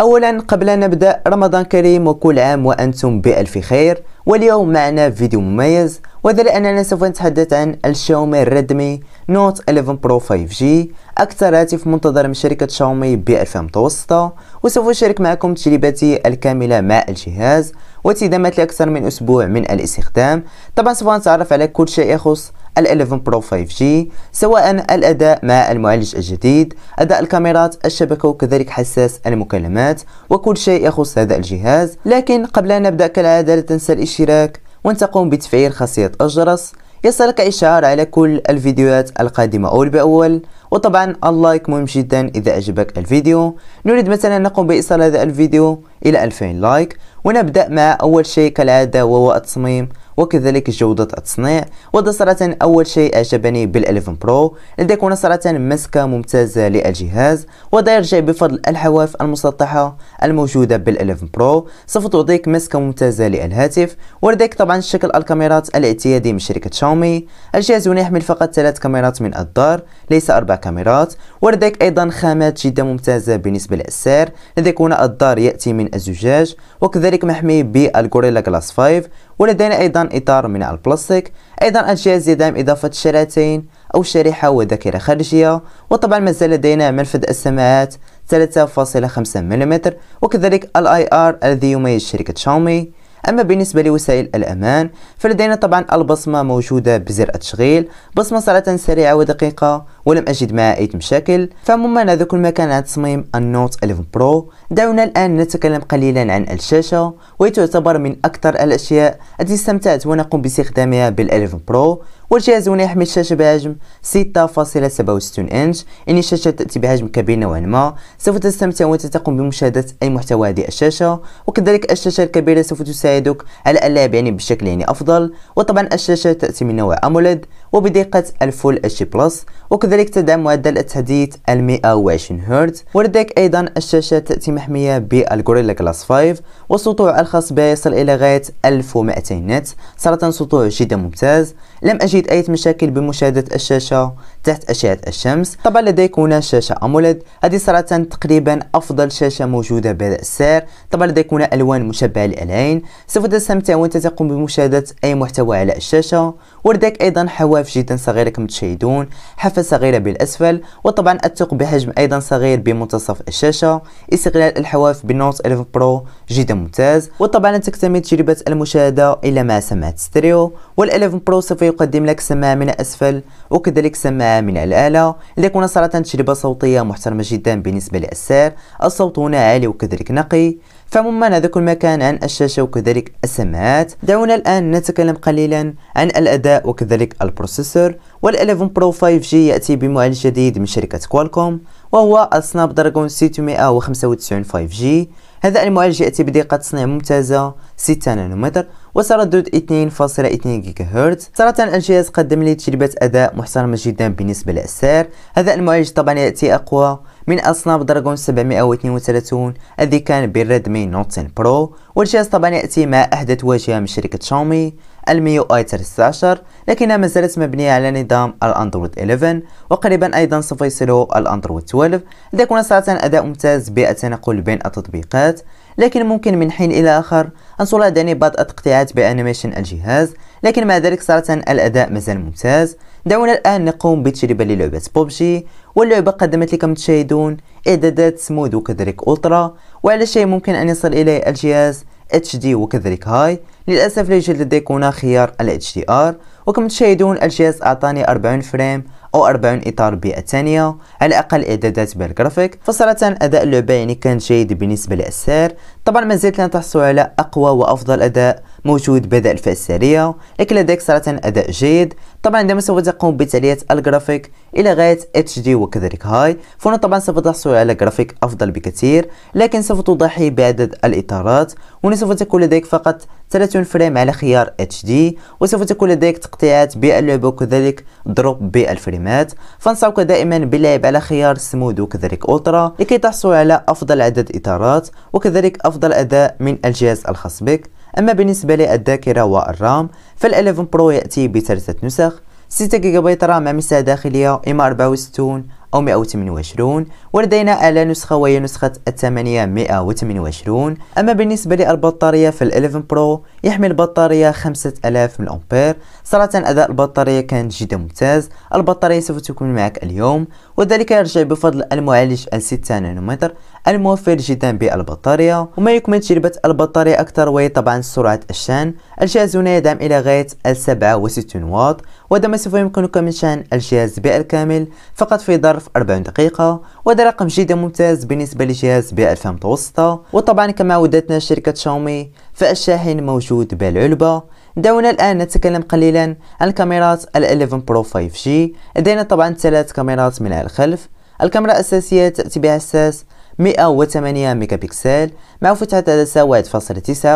اولا قبل ان نبدا رمضان كريم وكل عام وانتم بالف خير واليوم معنا فيديو مميز وذا لأننا سوف نتحدث عن الشاومي ريدمي نوت 11 برو 5G أكثر هاتف منتظر من شركة شاومي بألفة متوسطة وسوف أشارك معكم تجربتي الكاملة مع الجهاز وتدامت لأكثر من أسبوع من الاستخدام طبعا سوف نتعرف على كل شيء يخص ال 11 برو 5G سواء الأداء مع المعالج الجديد أداء الكاميرات الشبكة وكذلك حساس المكالمات وكل شيء يخص هذا الجهاز لكن قبل أن نبدأ كالعادة لا تنسى الاشتراك وأن تقوم بتفعيل خاصية الجرس يصلك إشعار على كل الفيديوهات القادمة أول بأول وطبعا اللايك مهم جدا إذا أعجبك الفيديو نريد مثلا نقوم بإيصال هذا الفيديو إلى 2000 لايك ونبدأ مع أول شيء كالعادة وهو التصميم وكذلك جودة التصنيع وده صراحة أول شيء أعجبني بال11 برو الذي يكون صراحة مسكة ممتازة للجهاز وده يرجع بفضل الحواف المسطحة الموجودة بال11 برو سوف تعطيك مسكة ممتازة للهاتف ولديك طبعا شكل الكاميرات الاعتيادي من شركة شاومي الجهاز هنا يحمل فقط ثلاث كاميرات من الدار ليس أربع كاميرات ولديك أيضا خامات جدا ممتازة بالنسبة للسعر لديك يكون الدار يأتي من الزجاج وكذلك محمي بالغوريلا جلاس 5 ولدينا أيضا إطار من البلاستيك أيضا الجهاز يدعم إضافة شريحتين أو شريحة وذاكرة خارجية وطبعا مازال لدينا منفذ السماعات 3.5 ملم وكذلك الاي ار الذي يميز شركة شاومي أما بالنسبة لوسائل الأمان فلدينا طبعا البصمة موجودة بزر التشغيل بصمة صراحة سريعة ودقيقة ولم أجد معها أي مشاكل فمما هذا كل ما كان عن تصميم النوت 11 برو دعونا الآن نتكلم قليلا عن الشاشة وهي تعتبر من أكثر الأشياء التي استمتعت وأنا أقوم باستخدامها بال 11 برو والجهاز هنا يحمل شاشة بحجم 6.67 إنش يعني الشاشة تأتي بحجم كبير نوعا ما سوف تستمتع وأنت تقوم بمشاهدة أي محتوى هذه الشاشة وكذلك الشاشة الكبيرة سوف تساعدك على اللعب يعني بشكل يعني أفضل وطبعا الشاشة تأتي من نوع أموليد وبدقة 1000 اتش بلس وكذلك تدعم معدل التحديث 120 هرتز ولديك أيضا الشاشة تأتي محمية بالغوريلا جلاس 5 والسطوع الخاص بها يصل إلى غاية 1200 نت صراحة سطوع جدا ممتاز لم أجد أي مشاكل بمشاهدة الشاشة تحت أشعة الشمس طبعا هنا شاشة أموليد هذه صراحة تقريبا أفضل شاشة موجودة بهذا السعر طبعا هنا ألوان مشبعة للعين سوف تستمتع وأنت تقوم بمشاهدة أي محتوى على الشاشة ولديك أيضا حواف جدا صغيرة كما تشاهدون حافة صغيرة بالأسفل وطبعا الثقب بحجم أيضا صغير بمنتصف الشاشة استغلال الحواف بالنوت 11 برو جدا ممتاز وطبعا تكتمل تجربة المشاهدة إلا مع سماعة ستريو وال11 برو سوف يقدم لك سماعة من الأسفل وكذلك سماعة من الآلة لتكون صراحة تجربة صوتية محترمة جدا بالنسبة للسعر الصوت هنا عالي وكذلك نقي فعموما هذا كل ما كان عن الشاشة وكذلك السماعات دعونا الآن نتكلم قليلا عن الأداء وكذلك البروسيسور وال11 برو 5G يأتي بمعالج جديد من شركة كوالكوم وهو السناب دراجون 695 5G هذا المعالج يأتي بدقة تصنيع ممتازة 6 نانومتر وتردد 2.2 جيجا هرتز صراحة الجهاز قدم لي تجربة أداء محترمة جدا بالنسبة للأسعار هذا المعالج طبعا يأتي أقوى من أصناف دراجون 732 الذي كان بالريدمي نوت 10 برو والجهاز طبعا يأتي مع أحدث واجهة من شركة شاومي الميو اي 13 لكنها ما زالت مبنية على نظام الاندرويد 11 وقريبا ايضا سوف يصلوا الاندرويد 12 لذا يكون صراحة اداء ممتاز بالتنقل بين التطبيقات لكن ممكن من حين الى اخر ان تلاحظني بعض التقطيعات نجحت بأنيميشن الجهاز لكن مع ذلك صراحة الأداء مازال ممتاز دعونا الآن نقوم بتجربة للعبة بوبجي واللعبة قدمت لكم تشاهدون إعدادات سمود وكذلك أولترا وعلى شيء ممكن أن يصل إليه الجهاز HD وكذلك هاي للأسف لا يوجد لديك هنا خيار ال HDR وكما تشاهدون الجهاز أعطاني 40 فريم أو 40 إطار بيئة ثانية على أقل إعدادات بالجرافيك فصراحة أداء اللعبة يعني كان جيد بالنسبة للسعر طبعا ما زلت لن تحصل على أقوى وأفضل أداء موجود الفئه السعريه لكن لديك صراحة أداء جيد طبعا عندما سوف تقوم بتعلية الجرافيك إلى غاية اتش دي وكذلك هاي فهنا طبعا سوف تحصل على جرافيك أفضل بكثير لكن سوف تضحي بعدد الإطارات هنا سوف تكون لديك فقط 30 فريم على خيار اتش دي وسوف تكون لديك تقطيعات باللعبة وكذلك دروب بالفريمات فنصحك دائما باللعب على خيار سمود وكذلك اولترا لكي تحصل على أفضل عدد إطارات وكذلك أفضل أداء من الجهاز الخاص بك أما بالنسبة للذاكرة والرام فال11 برو يأتي بثلاثة نسخ 6 بايت رام مع مساحة داخلية إما 64 أو 128 ولدينا أعلى نسخة وهي نسخة 828 أما بالنسبة للبطارية فال11 برو يحمل بطارية 5000 ملي أمبير صراحة أداء البطارية كان جدا ممتاز البطارية سوف تكون معك اليوم وذلك يرجع بفضل المعالج ال 6 نانومتر الموفر جدا بالبطارية وما يكمل تجربة البطارية أكثر وهي طبعا سرعة الشحن الجهاز هنا يدعم إلى غاية 67 واط وهذا ما سوف يمكنك من شحن الجهاز بالكامل فقط في ظرف 40 دقيقة وهذا رقم جدا ممتاز بالنسبة لجهاز بيئة متوسطة وطبعا كما عودتنا شركة شاومي فالشاحن موجود بالعلبة دعونا الآن نتكلم قليلا عن كاميرات ال 11 برو 5G لدينا طبعا ثلاث كاميرات من الخلف الكاميرا الأساسية تأتي بحساس 108 ميجا بكسل مع فتحة عدسة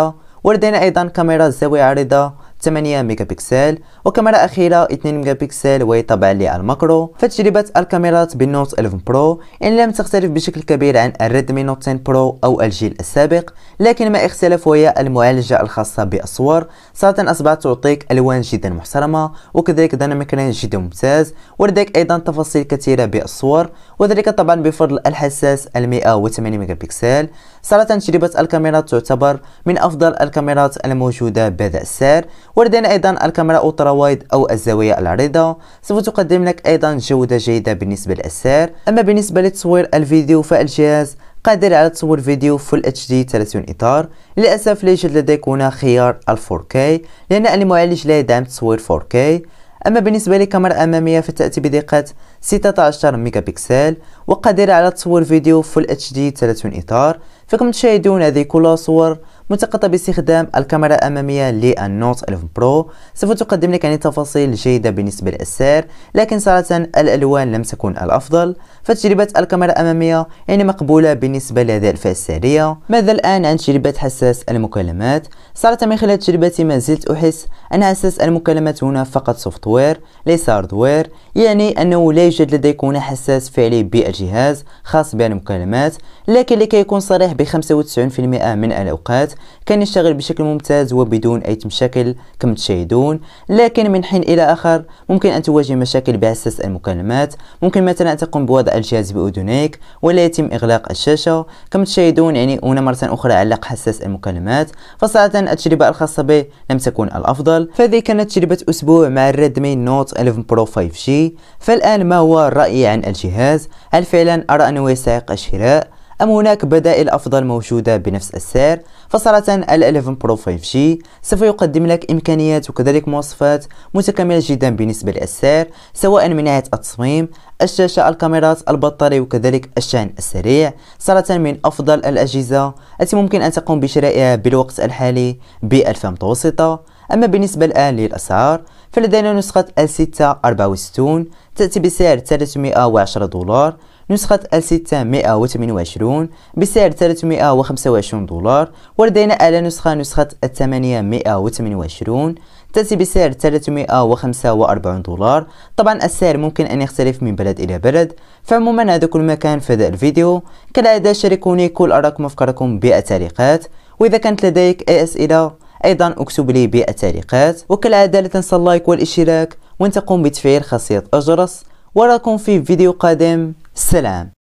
1.9 ولدينا أيضا كاميرا زاوية عريضة 8 ميجا بكسل وكاميرا أخيرة 2 ميجا بكسل وهي طبعا للماكرو فتجربة الكاميرات بالنوت 11 برو إن لم تختلف بشكل كبير عن الريدمي نوت 10 برو أو الجيل السابق لكن ما اختلف هو المعالجة الخاصة بالصور صراحة أصبحت تعطيك ألوان جدا محترمة وكذلك ديناميك رينج جدا ممتاز ولديك أيضا تفاصيل كثيرة بالصور وذلك طبعا بفضل الحساس ال 108 ميجا بكسل صراحة تجربة الكاميرا تعتبر من أفضل الكاميرات الموجودة بهذا السعر ولدينا أيضا الكاميرا أوترا وايد أو الزاوية العريضة سوف تقدم لك أيضا جودة جيدة بالنسبة للسعر أما بالنسبة لتصوير الفيديو فالجهاز قادر على تصوير فيديو فول اتش دي 30 اطار للاسف لا يوجد لديك هنا خيار ال 4K لان المعالج لا يدعم تصوير 4K أما بالنسبة لكاميرا أمامية فتأتي بدقة 16 ميجا بكسل وقادرة على تصوير فيديو فول اتش دي 30 إطار فكم تشاهدون هذه كلها صور ملتقطة باستخدام الكاميرا الأمامية للنوت 11 برو سوف تقدم لك يعني تفاصيل جيدة بالنسبة للأسعار لكن صراحة الألوان لم تكن الأفضل فتجربة الكاميرا الأمامية يعني مقبولة بالنسبة لهذه الفئة السعرية ماذا الآن عن تجربة حساس المكالمات صراحة من خلال تجربتي ما زلت أحس أن حساس المكالمات هنا فقط سوفت وير ليس هاردوير يعني أنه لا يوجد لديك هنا حساس فعلي بالجهاز خاص بالمكالمات لكن لكي يكون صريح ب 95% من الأوقات كان يشتغل بشكل ممتاز وبدون أي مشاكل كما تشاهدون لكن من حين إلى آخر ممكن أن تواجه مشاكل بحساس المكالمات ممكن مثلا أن تقوم بوضع الجهاز بأذنيك ولا يتم إغلاق الشاشة كما تشاهدون يعني هنا مرة أخرى علق حساس المكالمات فصراحة التجربة الخاصة به لم تكن الأفضل فهذه كانت تجربة أسبوع مع الريدمي نوت 11 برو 5G فالآن ما هو رأيي عن الجهاز هل فعلا أرى أنه يستحق الشراء أم هناك بدائل أفضل موجودة بنفس السعر فصراحة ال 11 برو 5G سوف يقدم لك إمكانيات وكذلك مواصفات متكاملة جدا بالنسبة للسعر سواء من ناحية التصميم الشاشة الكاميرات البطارية وكذلك الشحن السريع صراحة من أفضل الأجهزة التي ممكن أن تقوم بشرائها بالوقت الحالي بألفة متوسطة أما بالنسبة الآن للأسعار فلدينا نسخة ال 6 64 تأتي بسعر 310 دولار نسخة الستة 628 بسعر 325 دولار ولدينا آلة نسخة نسخة ال 828 تأتي بسعر 345 دولار طبعا السعر ممكن أن يختلف من بلد إلى بلد فعموما هذا كل ما كان في هذا الفيديو كالعادة شاركوني كل أراءكم وأفكاركم بالتعليقات وإذا كانت لديك أي أسئلة أيضا اكتب لي بالتعليقات وكالعادة لا تنسى اللايك والاشتراك وأن تقوم بتفعيل خاصية الجرس وراكم في فيديو قادم سلام